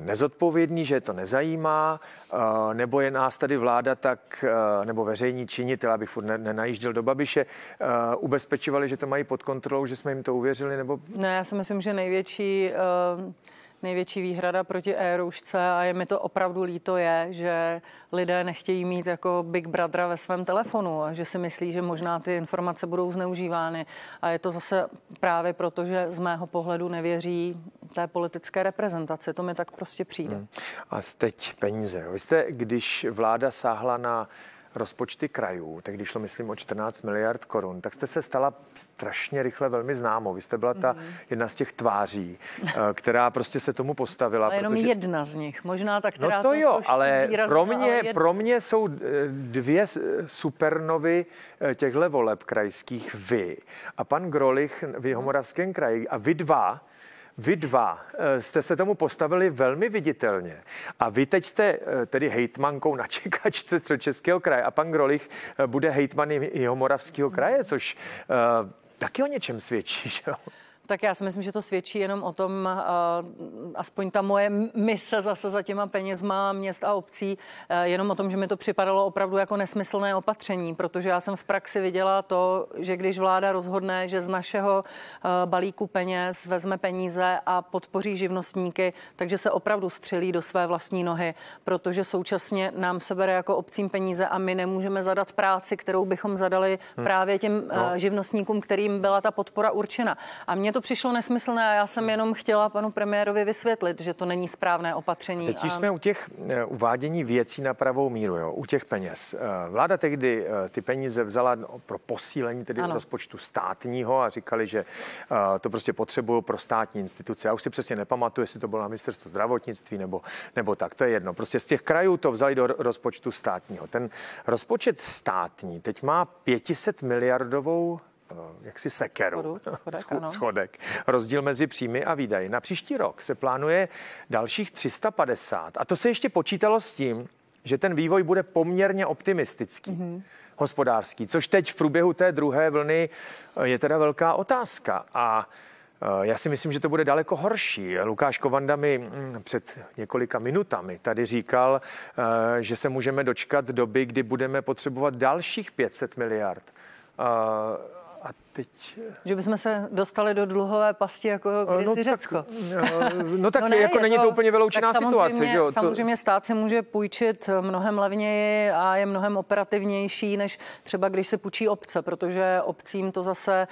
nezodpovědní, že je to nezajímá, eh, nebo je nás tady vláda tak, eh, nebo veřejní činitel, abych furt nenajížděl do Babiše, eh, ubezpečovali, že to mají pod kontrolou, že jsme jim to uvěřili, nebo... No já si myslím, že největší uh největší výhrada proti e-roušce a je mi to opravdu líto je, že lidé nechtějí mít jako Big Brothera ve svém telefonu a že si myslí, že možná ty informace budou zneužívány. A je to zase právě proto, že z mého pohledu nevěří té politické reprezentaci. To mi tak prostě přijde. Hmm. A teď peníze. Vy jste, když vláda sáhla na rozpočty krajů, tak když šlo, myslím, o 14 miliard korun, tak jste se stala strašně rychle velmi známou. Vy jste byla ta mm-hmm. jedna z těch tváří, eh, která prostě se tomu postavila. Ale jenom protože... jedna z nich, možná tak, no která No to jo, ale pro mě, ale jedna. pro mě jsou eh, dvě supernovy eh, těchto voleb krajských vy a pan Grolich v moravském kraji a vy dva, vy dva eh, jste se tomu postavili velmi viditelně a vy teď jste eh, tedy hejtmankou na čekačce Středočeského kraje a pan Grolich eh, bude hejtmanem jeho Moravského kraje, což taky o něčem svědčí, že jo? Tak já si myslím, že to svědčí jenom o tom, eh, aspoň ta moje mise zase za těma penězma měst a obcí, eh, jenom o tom, že mi to připadalo opravdu jako nesmyslné opatření, protože já jsem v praxi viděla to, že když vláda rozhodne, že z našeho eh, balíku peněz vezme peníze a podpoří živnostníky, takže se opravdu střelí do své vlastní nohy, protože současně nám se bere jako obcím peníze a my nemůžeme zadat práci, kterou bychom zadali hmm. právě těm no. živnostníkům, kterým byla ta podpora určena. A mě to přišlo nesmyslné a já jsem no. jenom chtěla panu premiérovi vysvětlit, že to není správné opatření. Teď a... jsme u těch eh, uvádění věcí na pravou míru, jo, u těch peněz. Eh, vláda tehdy eh, ty peníze vzala no, pro posílení tedy ano. rozpočtu státního a říkali, že to prostě potřebují pro státní instituce. Já už si přesně nepamatuju, jestli to bylo na ministerstvo zdravotnictví nebo, nebo tak, to je jedno. Prostě z těch krajů to vzali do rozpočtu státního. Ten rozpočet státní teď má 500 miliardovou Eh, jaksi sekeru, Schodu, schodek, schodek, rozdíl mezi příjmy a výdaji. Na příští rok se plánuje dalších 350 a to se ještě počítalo s tím, že ten vývoj bude poměrně optimistický. Mm-hmm hospodářský, což teď v průběhu té druhé vlny eh, je teda velká otázka. A eh, já si myslím, že to bude daleko horší. Lukáš Kovanda mi mm, před několika minutami tady říkal, že se můžeme dočkat doby, kdy budeme potřebovat dalších 500 miliard 아, teď... Že bychom se dostali do dluhové pasti jako eh, no kdysi no, tak, Řecko. Eh, no, no tak no ne, jako není to, jako- úplně vyloučená situace, že jo? Samozřejmě stát si může půjčit mnohem levněji a je mnohem operativnější, než třeba když se půjčí obce, protože obcím to zase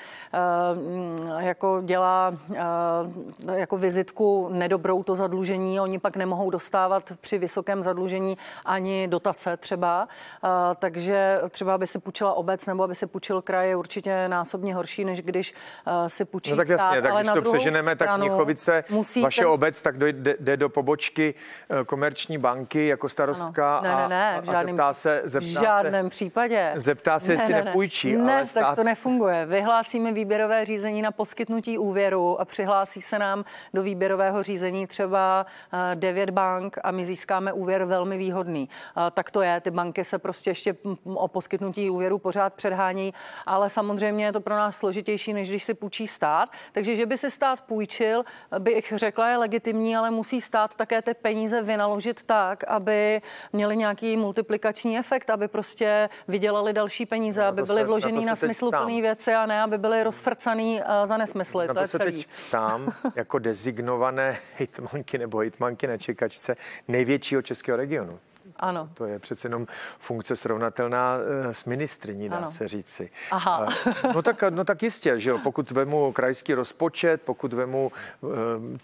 uh, jako dělá uh, jako vizitku nedobrou to zadlužení. Oni pak nemohou dostávat při vysokém zadlužení ani dotace třeba. Uh, takže třeba, aby se půjčila obec nebo aby se půjčil kraj, je určitě násobně horší, než když uh, si půjčí No tak jasně, stát, tak ale když to přeženeme, tak Mnichovice, musíte... vaše obec, tak dojde, jde do pobočky eh, komerční banky jako starostka ano. Ne, ne, ne, v a zeptá se, zeptá v žádném se, případě. Zeptá se, ne, jestli ne, ne. nepůjčí. Ne, ale stát... tak to nefunguje. Vyhlásíme výběrové řízení na poskytnutí úvěru a přihlásí se nám do výběrového řízení třeba uh, eh, 9 bank a my získáme úvěr velmi výhodný. Uh, tak to je, ty banky se prostě ještě mm, o poskytnutí úvěru pořád předhání, ale samozřejmě je to pro nás možná složitější, než když si půjčí stát. Takže, že by se stát půjčil, bych řekla, je legitimní, ale musí stát také ty peníze vynaložit tak, aby měli nějaký multiplikační efekt, aby prostě vydělali další peníze, no, aby byly vloženy vložený na, na smysluplné věci a ne, aby byly rozfrcaný eh, za nesmysly. Na to, to je se celý. teď ptám, jako dezignované hitmanky nebo hitmanky na čekačce největšího českého regionu. Ano. To je přece jenom funkce srovnatelná eh, s ministriní, dá ano. se říci. Aha. No tak, no tak jistě, že jo, pokud vemu krajský rozpočet, pokud vemu eh,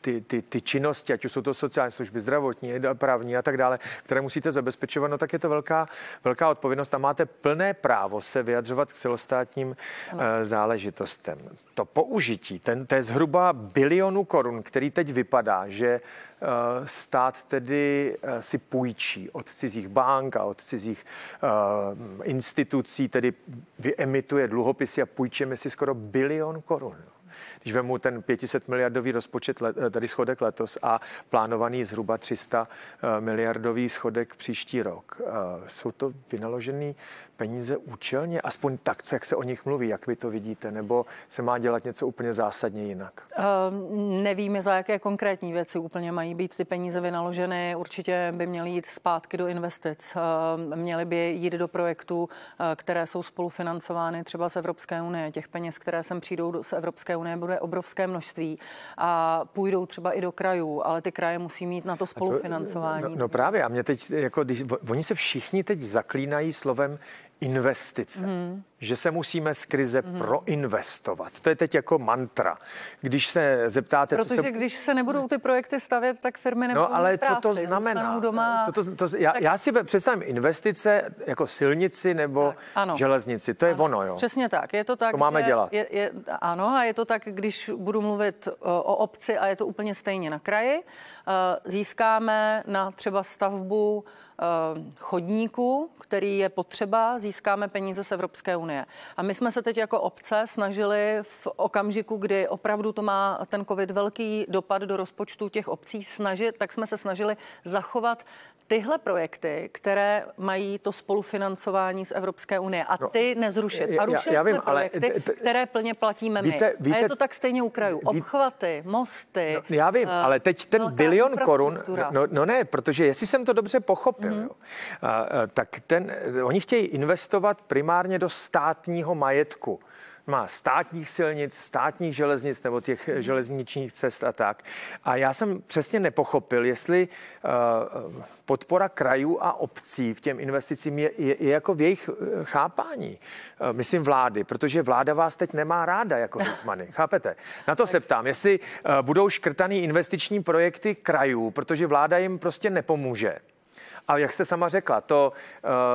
ty, ty, ty činnosti, ať už jsou to sociální služby, zdravotní, právní a tak dále, které musíte zabezpečovat, no tak je to velká, velká odpovědnost a máte plné právo se vyjadřovat k celostátním ano. Eh, záležitostem. To použití, ten, to je zhruba bilionu korun, který teď vypadá, že Eh, stát tedy eh, si půjčí od cizích bank a od cizích eh, institucí, tedy vyemituje dluhopisy a půjčíme si skoro bilion korun když vemu ten 500 miliardový rozpočet, let, tady schodek letos a plánovaný zhruba 300 miliardový schodek příští rok. Jsou to vynaložené peníze účelně, aspoň tak, co, jak se o nich mluví, jak vy to vidíte, nebo se má dělat něco úplně zásadně jinak? Uh, ehm, nevíme, za jaké konkrétní věci úplně mají být ty peníze vynaloženy. Určitě by měly jít zpátky do investic, uh, měly by jít do projektů, eh, které jsou spolufinancovány třeba z Evropské unie. Těch peněz, které sem přijdou z Evropské unie, bude obrovské množství a půjdou třeba i do krajů, ale ty kraje musí mít na to spolufinancování. to, no, no právě, a mě teď, jako, když, oni se všichni teď zaklínají slovem, investice. Mm. že se musíme z krize mm-hmm. proinvestovat. To je teď jako mantra. Když se zeptáte, Protože co se... když se nebudou ty projekty stavět, tak firmy no, nebudou No ale práci, co to znamená? Doma... Co to, to, já, tak... já si představím investice jako silnici nebo tak, ano. železnici. To je ano. ono, jo? Přesně tak. Je to tak, To máme že dělat. Je, je, ano a je to tak, když budu mluvit o obci a je to úplně stejně na kraji, eh, získáme na třeba stavbu eh, chodníku, který je potřeba, získáme peníze z Evropské unie unie. A my jsme se teď jako obce snažili v okamžiku, kdy opravdu to má ten covid velký dopad do rozpočtu těch obcí snažit, tak jsme se snažili zachovat tyhle projekty, které mají to spolufinancování z Evropské unie a no, ty no, nezrušit. A rušit já, já vím, projekty, ale, t, t, které plně platíme víte, my. Víte, a je to tak stejně u krajů. Obchvaty, mosty. No, já vím, uh, ale teď ten bilion korun, no, no ne, protože jestli jsem to dobře pochopil, mm-hmm. jo, a, a, tak ten, eh, oni chtějí investovat primárně do státního majetku má státních silnic, státních železnic nebo těch eh, železničních cest a tak. A já jsem přesně nepochopil, jestli eh, eh, podpora krajů a obcí v těm investicím je, je, je jako v jejich chápání, myslím vlády, protože vláda vás teď nemá ráda jako hitmany, chápete? Na to se ptám, jestli budou škrtaný investiční projekty krajů, protože vláda jim prostě nepomůže. A jak jste sama řekla, to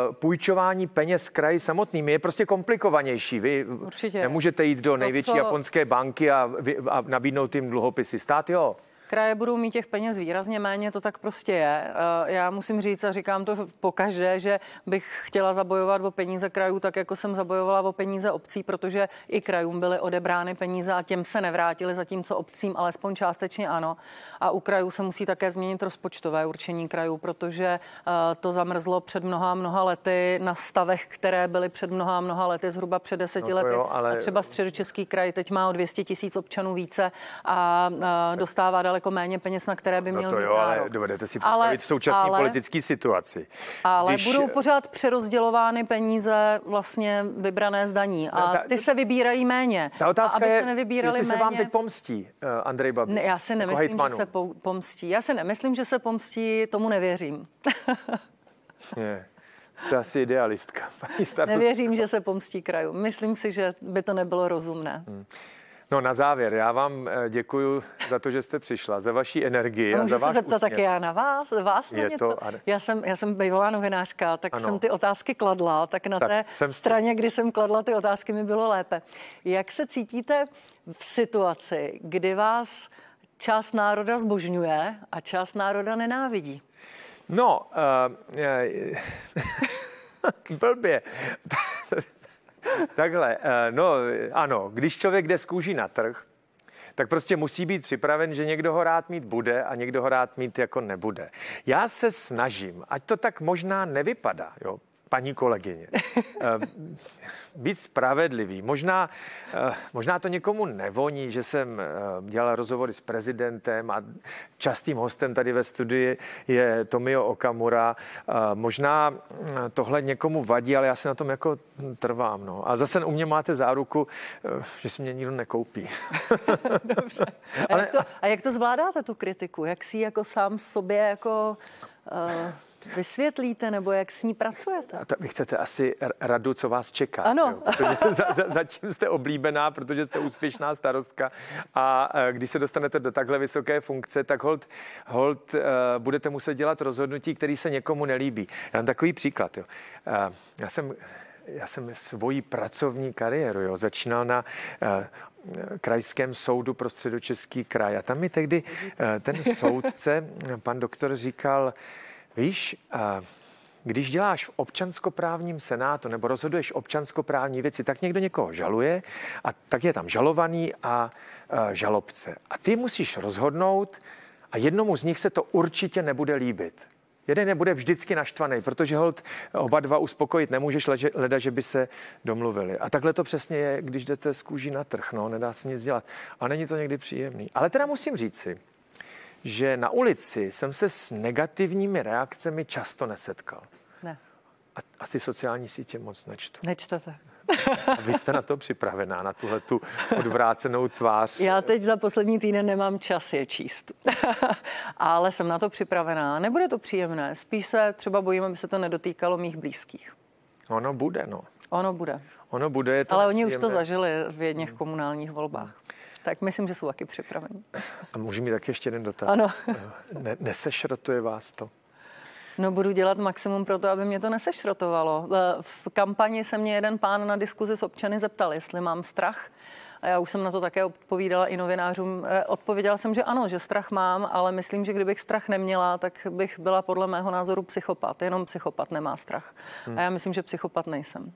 uh, půjčování peněz kraji samotným je prostě komplikovanější. Vy Určitě. nemůžete jít do největší to, co... japonské banky a, a nabídnout jim dluhopisy. Stát jo. Kraje budou mít těch peněz výrazně méně, to tak prostě je. Eh, já musím říct a říkám to po každé, že bych chtěla zabojovat o peníze krajů, tak jako jsem zabojovala o peníze obcí, protože i krajům byly odebrány peníze a těm se nevrátily, zatímco obcím alespoň částečně ano. A u krajů se musí také změnit rozpočtové určení krajů, protože eh, to zamrzlo před mnoha mnoha lety na stavech, které byly před mnoha mnoha lety, zhruba před no deseti no lety. Jo, ale... A třeba středočeský kraj teď má o 200 tisíc občanů více a eh, dostává daleko daleko méně peněz, na které by no měl no to jo, ale dovedete si představit ale, v současné ale, politické situaci. Ale když... budou pořád přerozdělovány peníze vlastně vybrané z daní a no, ta, ty se vybírají méně. Ta otázka a aby je, se nevybírali jestli méně, se vám teď pomstí eh, Andrej Babiš. Ne, já si jako nemyslím, jako že se po, pomstí. Já si nemyslím, že se pomstí, tomu nevěřím. je. Jste asi idealistka. Paní Nevěřím, že se pomstí kraju. Myslím si, že by to nebylo rozumné. Hmm. No na závěr, já vám eh, děkuji za to, že jste přišla, za vaší energii. A a za se zeptat taky já na vás, vás na je něco? To, já, jsem, já jsem bývalá novinářka, tak ano. jsem ty otázky kladla, tak na tak té jsem... straně, kdy jsem kladla ty otázky, mi bylo lépe. Jak se cítíte v situaci, kdy vás část národa zbožňuje a část národa nenávidí? No, uh, blbě. Takhle, eh, no ano, když člověk jde z kůží na trh, tak prostě musí být připraven, že někdo ho rád mít bude a někdo ho rád mít jako nebude. Já se snažím, ať to tak možná nevypadá, jo, paní kolegyně. Ehm, být spravedlivý. Možná, eh, možná to někomu nevoní, že jsem eh, dělal rozhovory s prezidentem a častým hostem tady ve studii je Tomio Okamura. Eh, možná tohle někomu vadí, ale já se na tom jako trvám. No. A zase u mě máte záruku, že si mě nikdo nekoupí. Dobře. A, ale... jak to, a jak to zvládáte, tu kritiku? Jak si jako sám sobě jako... Uh vysvětlíte nebo jak s ní pracujete? A to, vy chcete asi radu, co vás čeká. Ano. Jo? Za, za, zatím jste oblíbená, protože jste úspěšná starostka a e, když se dostanete do takhle vysoké funkce, tak hold, hold uh, budete muset dělat rozhodnutí, který se někomu nelíbí. Já mám takový příklad. Jo. Uh, já jsem já jsem svoji pracovní kariéru jo, začínal na uh, krajském soudu pro středočeský kraj. A tam mi tehdy ten soudce, pan doktor, říkal, Víš, eh, když děláš v občanskoprávním senátu nebo rozhoduješ občanskoprávní věci, tak někdo někoho žaluje a tak je tam žalovaný a eh, žalobce. A ty musíš rozhodnout a jednomu z nich se to určitě nebude líbit. Jeden nebude vždycky naštvaný, protože hold oba dva uspokojit nemůžeš, leže, leda, že by se domluvili. A takhle to přesně je, když jdete z kůží na trh, no, nedá se nic dělat. A není to někdy příjemný. Ale teda musím říct si, že na ulici jsem se s negativními reakcemi často nesetkal. Ne. A, a ty sociální sítě moc nečtu. Nečtete. A vy jste na to připravená, na tuhle tu odvrácenou tvář? Já teď za poslední týden nemám čas je číst, ale jsem na to připravená. Nebude to příjemné, spíš se třeba bojím, aby se to nedotýkalo mých blízkých. Ono bude, no. Ono bude. Ono bude. Je to ale nepříjemné. oni už to zažili v jedných komunálních volbách. Tak myslím, že jsou taky připraveni. A můžu mít tak ještě jeden dotaz. Ano. Eh, ne, nesešrotuje vás to? No budu dělat maximum pro to, aby mě to nesešrotovalo. Eh, v kampani se mě jeden pán na diskuzi s občany zeptal, jestli mám strach. A já už jsem na to také odpovídala i novinářům. Eh, odpověděla jsem, že ano, že strach mám, ale myslím, že kdybych strach neměla, tak bych byla podle mého názoru psychopat. Jenom psychopat nemá strach. Hmm. A já myslím, že psychopat nejsem.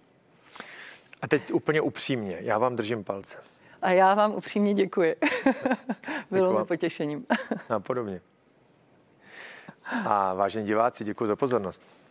A teď úplně upřímně, já vám držím palce. A já vám upřímně děkuji. Bylo mi potěšením. A no, podobně. A vážení diváci, děkuji za pozornost.